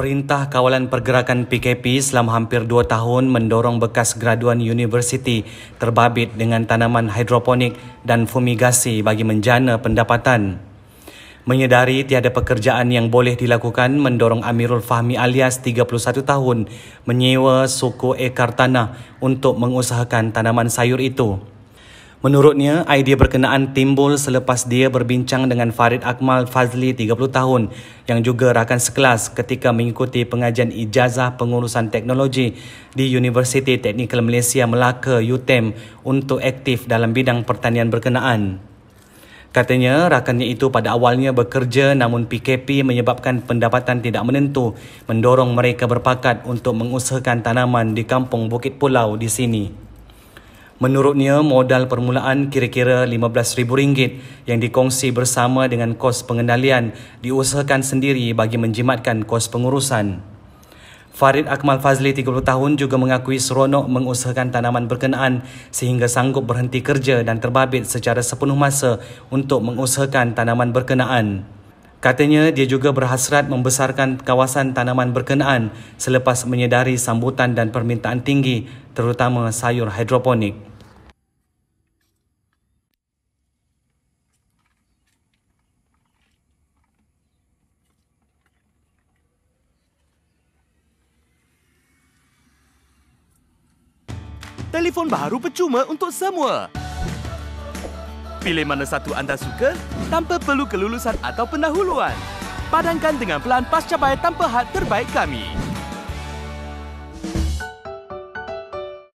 Perintah Kawalan Pergerakan PKP selama hampir dua tahun mendorong bekas graduan universiti terbabit dengan tanaman hidroponik dan fumigasi bagi menjana pendapatan. Menyedari tiada pekerjaan yang boleh dilakukan mendorong Amirul Fahmi alias 31 tahun menyewa suku ekar tanah untuk mengusahakan tanaman sayur itu. Menurutnya, idea berkenaan timbul selepas dia berbincang dengan Farid Akmal Fazli 30 tahun yang juga rakan sekelas ketika mengikuti pengajian ijazah pengurusan teknologi di Universiti Teknikal Malaysia Melaka UTEM untuk aktif dalam bidang pertanian berkenaan. Katanya rakannya itu pada awalnya bekerja namun PKP menyebabkan pendapatan tidak menentu mendorong mereka berpakat untuk mengusahakan tanaman di kampung Bukit Pulau di sini. Menurutnya, modal permulaan kira-kira RM15,000 yang dikongsi bersama dengan kos pengendalian diusahakan sendiri bagi menjimatkan kos pengurusan. Farid Akmal Fazli, 30 tahun, juga mengakui seronok mengusahakan tanaman berkenaan sehingga sanggup berhenti kerja dan terbabit secara sepenuh masa untuk mengusahakan tanaman berkenaan. Katanya dia juga berhasrat membesarkan kawasan tanaman berkenaan selepas menyedari sambutan dan permintaan tinggi terutama sayur hidroponik. telefon baru percuma untuk semua. Pilih mana satu anda suka tanpa perlu kelulusan atau pendahuluan. Padankan dengan pelan pasca bayar tanpa had terbaik kami.